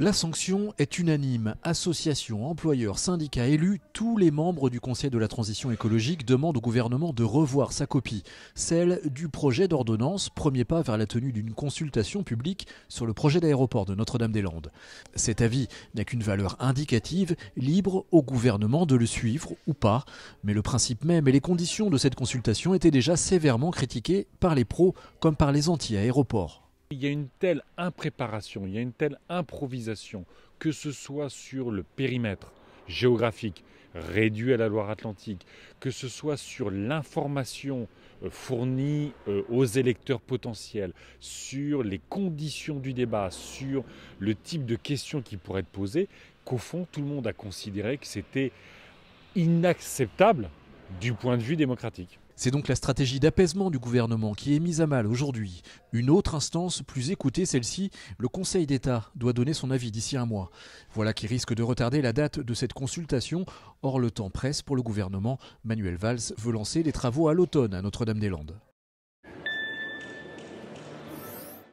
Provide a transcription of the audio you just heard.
La sanction est unanime. Associations, employeurs, syndicats, élus, tous les membres du Conseil de la transition écologique demandent au gouvernement de revoir sa copie, celle du projet d'ordonnance, premier pas vers la tenue d'une consultation publique sur le projet d'aéroport de Notre-Dame-des-Landes. Cet avis n'a qu'une valeur indicative, libre au gouvernement de le suivre ou pas, mais le principe même et les conditions de cette consultation étaient déjà sévèrement critiquées par les pros comme par les anti-aéroports. Il y a une telle impréparation, il y a une telle improvisation, que ce soit sur le périmètre géographique réduit à la Loire-Atlantique, que ce soit sur l'information euh, fournie euh, aux électeurs potentiels, sur les conditions du débat, sur le type de questions qui pourraient être posées, qu'au fond, tout le monde a considéré que c'était inacceptable du point de vue démocratique. C'est donc la stratégie d'apaisement du gouvernement qui est mise à mal aujourd'hui. Une autre instance plus écoutée, celle-ci, le Conseil d'État, doit donner son avis d'ici un mois. Voilà qui risque de retarder la date de cette consultation. Or, le temps presse pour le gouvernement. Manuel Valls veut lancer les travaux à l'automne à Notre-Dame-des-Landes.